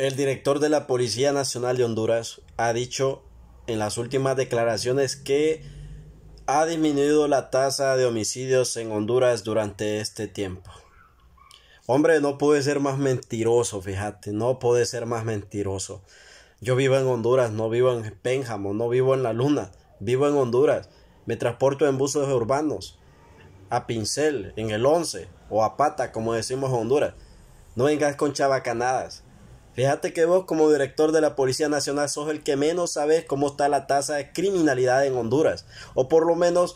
El director de la Policía Nacional de Honduras ha dicho en las últimas declaraciones que ha disminuido la tasa de homicidios en Honduras durante este tiempo. Hombre, no puede ser más mentiroso, fíjate, no puede ser más mentiroso. Yo vivo en Honduras, no vivo en Pénjamo, no vivo en la luna, vivo en Honduras. Me transporto en buses urbanos, a Pincel, en el 11 o a Pata, como decimos en Honduras. No vengas con chabacanadas. Fíjate que vos como director de la Policía Nacional sos el que menos sabes cómo está la tasa de criminalidad en Honduras. O por lo menos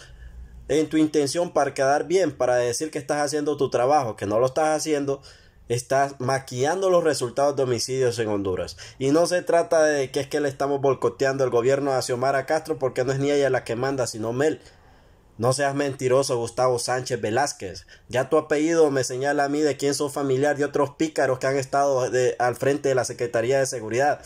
en tu intención para quedar bien, para decir que estás haciendo tu trabajo, que no lo estás haciendo, estás maquillando los resultados de homicidios en Honduras. Y no se trata de que es que le estamos boicoteando el gobierno a Xiomara Castro porque no es ni ella la que manda, sino Mel. No seas mentiroso, Gustavo Sánchez Velázquez. Ya tu apellido me señala a mí de quién son familiar de otros pícaros que han estado al frente de la Secretaría de Seguridad.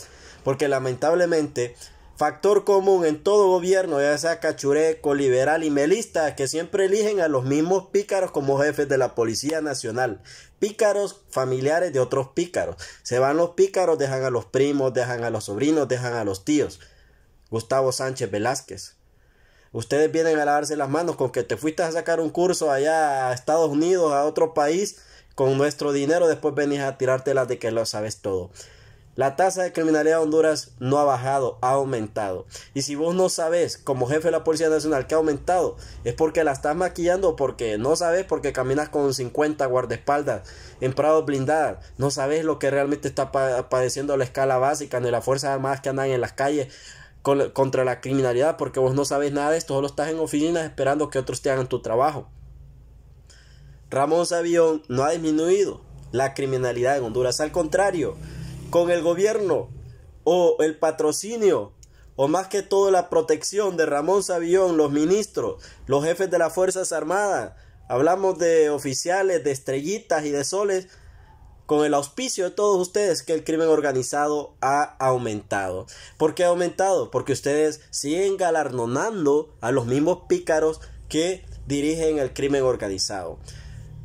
Porque lamentablemente, factor común en todo gobierno, ya sea cachureco, liberal y melista, que siempre eligen a los mismos pícaros como jefes de la Policía Nacional. Pícaros familiares de otros pícaros. Se van los pícaros, dejan a los primos, dejan a los sobrinos, dejan a los tíos. Gustavo Sánchez Velázquez. Ustedes vienen a lavarse las manos con que te fuiste a sacar un curso allá a Estados Unidos, a otro país, con nuestro dinero, después venís a tirarte las de que lo sabes todo. La tasa de criminalidad de Honduras no ha bajado, ha aumentado. Y si vos no sabes, como jefe de la Policía Nacional, que ha aumentado, es porque la estás maquillando, porque no sabes, porque caminas con 50 guardaespaldas en prados blindadas, no sabes lo que realmente está padeciendo la escala básica ni las Fuerzas Armadas que andan en las calles contra la criminalidad porque vos no sabes nada de esto, solo estás en oficinas esperando que otros te hagan tu trabajo. Ramón Sabión no ha disminuido la criminalidad en Honduras, al contrario, con el gobierno o el patrocinio o más que todo la protección de Ramón Sabión, los ministros, los jefes de las Fuerzas Armadas, hablamos de oficiales, de estrellitas y de soles, con el auspicio de todos ustedes que el crimen organizado ha aumentado. ¿Por qué ha aumentado? Porque ustedes siguen galardonando a los mismos pícaros que dirigen el crimen organizado.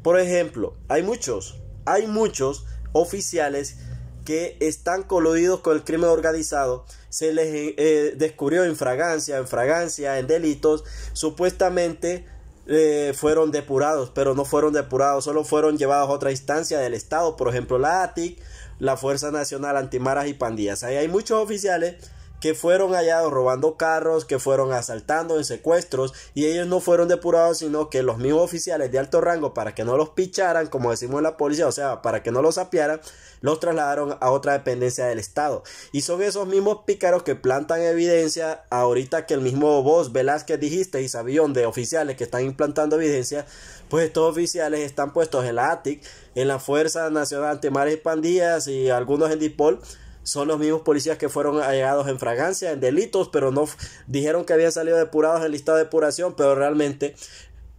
Por ejemplo, hay muchos, hay muchos oficiales que están coludidos con el crimen organizado, se les eh, descubrió en fragancia, en fragancia, en delitos, supuestamente eh, fueron depurados, pero no fueron depurados, solo fueron llevados a otra instancia del Estado, por ejemplo la ATIC, la Fuerza Nacional Antimaras y Pandillas. Ahí hay muchos oficiales que fueron hallados robando carros, que fueron asaltando en secuestros y ellos no fueron depurados, sino que los mismos oficiales de alto rango, para que no los picharan, como decimos en la policía, o sea, para que no los apiaran, los trasladaron a otra dependencia del Estado. Y son esos mismos pícaros que plantan evidencia ahorita que el mismo vos, Velázquez, dijiste y Sabión de oficiales que están implantando evidencia, pues estos oficiales están puestos en la ATIC, en la Fuerza Nacional Antimares y Pandillas y algunos en DIPOL son los mismos policías que fueron allegados en fragancia, en delitos, pero no dijeron que habían salido depurados en lista de depuración, pero realmente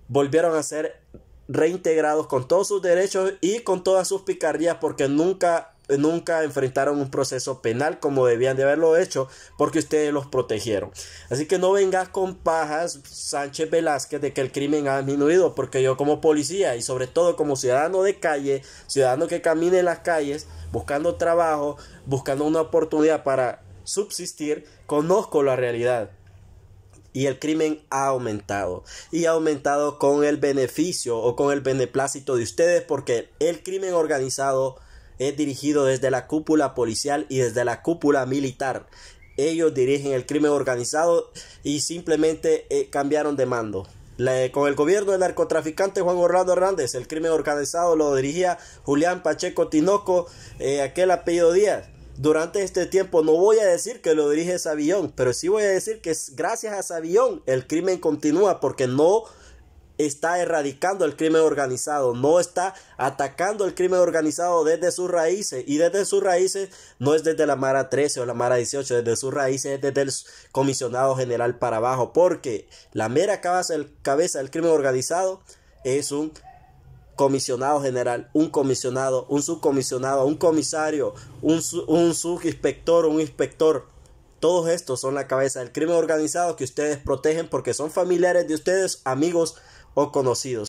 volvieron a ser reintegrados con todos sus derechos y con todas sus picardías porque nunca nunca enfrentaron un proceso penal como debían de haberlo hecho porque ustedes los protegieron. Así que no vengas con pajas, Sánchez Velázquez, de que el crimen ha disminuido, porque yo como policía y sobre todo como ciudadano de calle, ciudadano que camina en las calles, buscando trabajo, buscando una oportunidad para subsistir, conozco la realidad. Y el crimen ha aumentado. Y ha aumentado con el beneficio o con el beneplácito de ustedes porque el crimen organizado es dirigido desde la cúpula policial y desde la cúpula militar. Ellos dirigen el crimen organizado y simplemente eh, cambiaron de mando. Eh, con el gobierno del narcotraficante Juan Orlando Hernández, el crimen organizado lo dirigía Julián Pacheco Tinoco, eh, aquel apellido Díaz. Durante este tiempo no voy a decir que lo dirige Savillón, pero sí voy a decir que gracias a Savillón el crimen continúa porque no está erradicando el crimen organizado, no está atacando el crimen organizado desde sus raíces y desde sus raíces no es desde la Mara 13 o la Mara 18, desde sus raíces es desde el comisionado general para abajo, porque la mera cabeza, cabeza del crimen organizado es un comisionado general, un comisionado, un subcomisionado, un comisario, un, un subinspector, un inspector. Todos estos son la cabeza del crimen organizado que ustedes protegen porque son familiares de ustedes, amigos, o conocidos.